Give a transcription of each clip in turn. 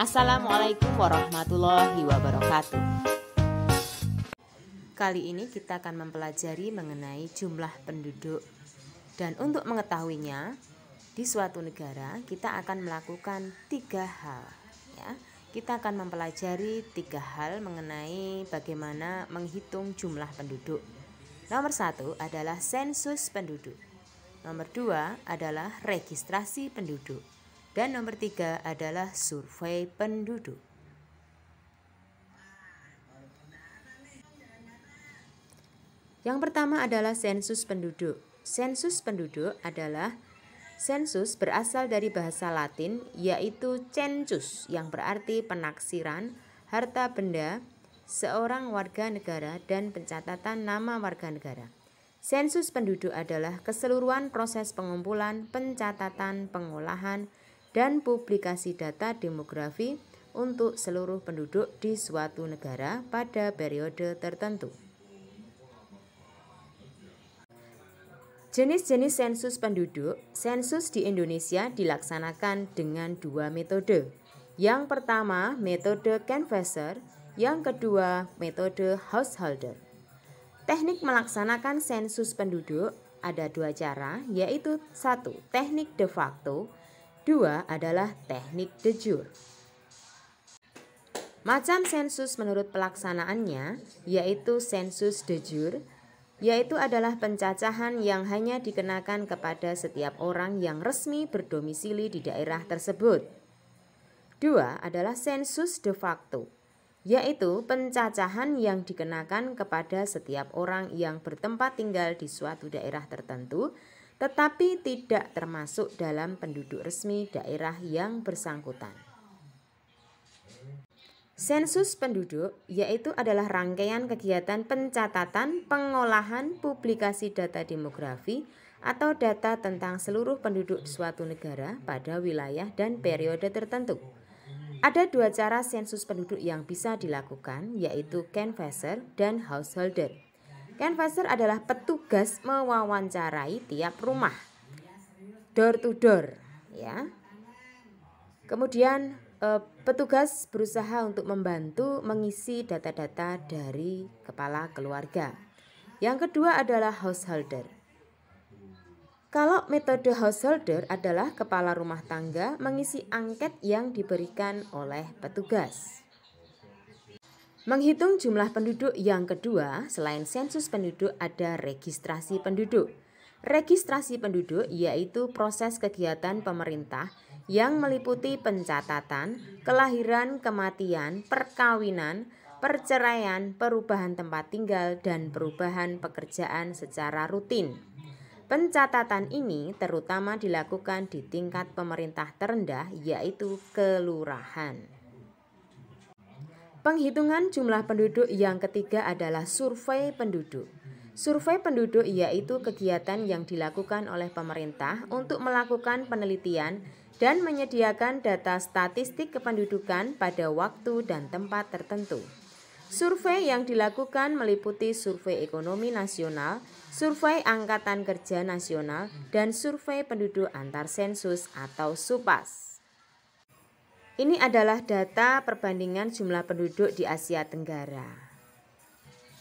Assalamualaikum warahmatullahi wabarakatuh. Kali ini kita akan mempelajari mengenai jumlah penduduk. Dan untuk mengetahuinya, di suatu negara kita akan melakukan tiga hal, ya. Kita akan mempelajari tiga hal mengenai bagaimana menghitung jumlah penduduk. Nomor satu adalah sensus penduduk. Nomor dua adalah registrasi penduduk. Dan nomor tiga adalah survei penduduk. Yang pertama adalah sensus penduduk. Sensus penduduk adalah sensus berasal dari bahasa Latin yaitu census yang berarti penaksiran harta benda seorang warga negara dan pencatatan nama warga negara. Sensus penduduk adalah keseluruhan proses pengumpulan, pencatatan, pengolahan, dan publikasi data demografi untuk seluruh penduduk di suatu negara pada periode tertentu. Jenis-jenis sensus penduduk, sensus di Indonesia dilaksanakan dengan dua metode. Yang pertama, metode canvasser, yang kedua, metode householder. Teknik melaksanakan sensus penduduk ada dua cara, yaitu satu teknik de facto Dua adalah teknik dejur. Macam sensus menurut pelaksanaannya yaitu sensus de jure, yaitu adalah pencacahan yang hanya dikenakan kepada setiap orang yang resmi berdomisili di daerah tersebut. Dua adalah sensus de facto, yaitu pencacahan yang dikenakan kepada setiap orang yang bertempat tinggal di suatu daerah tertentu tetapi tidak termasuk dalam penduduk resmi daerah yang bersangkutan. Sensus penduduk yaitu adalah rangkaian kegiatan pencatatan, pengolahan, publikasi data demografi atau data tentang seluruh penduduk suatu negara pada wilayah dan periode tertentu. Ada dua cara sensus penduduk yang bisa dilakukan yaitu canvasser dan householder. Canvasser adalah petugas mewawancarai tiap rumah door to door ya. Kemudian eh, petugas berusaha untuk membantu mengisi data-data dari kepala keluarga. Yang kedua adalah householder. Kalau metode householder adalah kepala rumah tangga mengisi angket yang diberikan oleh petugas. Menghitung jumlah penduduk yang kedua, selain sensus penduduk ada registrasi penduduk. Registrasi penduduk yaitu proses kegiatan pemerintah yang meliputi pencatatan, kelahiran, kematian, perkawinan, perceraian, perubahan tempat tinggal, dan perubahan pekerjaan secara rutin. Pencatatan ini terutama dilakukan di tingkat pemerintah terendah, yaitu kelurahan. Penghitungan jumlah penduduk yang ketiga adalah survei penduduk. Survei penduduk yaitu kegiatan yang dilakukan oleh pemerintah untuk melakukan penelitian dan menyediakan data statistik kependudukan pada waktu dan tempat tertentu. Survei yang dilakukan meliputi survei ekonomi nasional, survei angkatan kerja nasional, dan survei penduduk antar sensus atau SUPAS. Ini adalah data perbandingan jumlah penduduk di Asia Tenggara.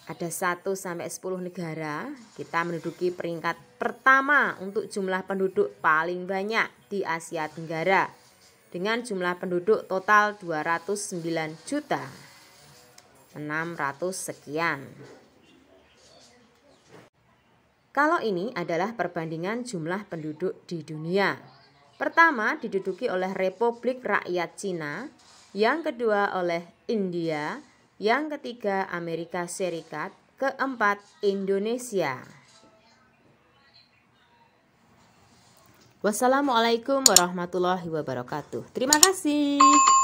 Ada 1 sampai 10 negara, kita menduduki peringkat pertama untuk jumlah penduduk paling banyak di Asia Tenggara dengan jumlah penduduk total 209 juta 600 sekian. Kalau ini adalah perbandingan jumlah penduduk di dunia Pertama diduduki oleh Republik Rakyat Cina, yang kedua oleh India, yang ketiga Amerika Serikat, keempat Indonesia. Wassalamualaikum warahmatullahi wabarakatuh. Terima kasih.